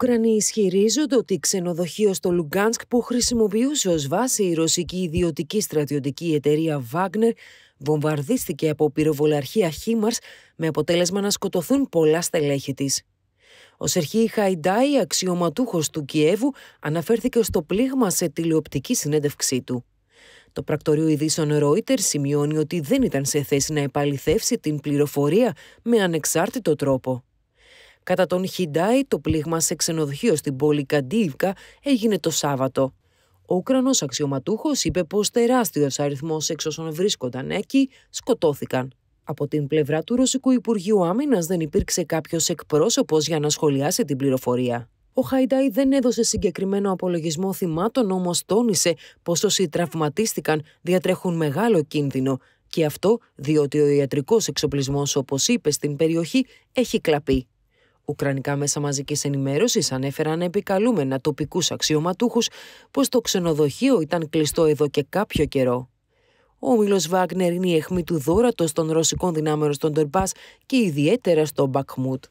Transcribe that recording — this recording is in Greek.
Ουκρανοί ισχυρίζονται ότι ξενοδοχείο στο Λουγκάνσκ που χρησιμοποιούσε ως βάση η ρωσική ιδιωτική στρατιωτική εταιρεία Βάγνερ βομβαρδίστηκε από πυροβολαρχία Χίμαρς με αποτέλεσμα να σκοτωθούν πολλά στελέχη της. Ο Σερχή Χαϊντάι, αξιωματούχος του Κιέβου, αναφέρθηκε το πλήγμα σε τηλεοπτική συνέντευξή του. Το πρακτορείο ειδήσεων Reuters σημειώνει ότι δεν ήταν σε θέση να επαληθεύσει την πληροφορία με ανεξάρτητο τρόπο. Κατά τον Χιντάι, το πλήγμα σε ξενοδοχείο στην πόλη Καντίβκα έγινε το Σάββατο. Ο Ουκρανός αξιωματούχος είπε πως τεράστιος αριθμός εξ όσων βρίσκονταν εκεί σκοτώθηκαν. Από την πλευρά του Ρωσικού Υπουργείου Άμυνας δεν υπήρξε κάποιος εκπρόσωπος για να σχολιάσει την πληροφορία. Ο Χαϊντάι δεν έδωσε συγκεκριμένο απολογισμό θυμάτων, όμως τόνισε πως όσοι τραυματίστηκαν διατρέχουν μεγάλο κίνδυνο. Και αυτό διότι ο ιατρικός εξοπλισμός, όπως είπε, στην περιοχή έχει κλαπεί. Ουκρανικά μέσα μαζικής ενημέρωσης ανέφεραν επικαλούμενα τοπικούς αξιωματούχους πως το ξενοδοχείο ήταν κλειστό εδώ και κάποιο καιρό. Ο Μίλο Βάγκνερ είναι η αιχμή του δόρατος των ρωσικών δυνάμεων στον Τορμπάς και ιδιαίτερα στον Μπακμούτ.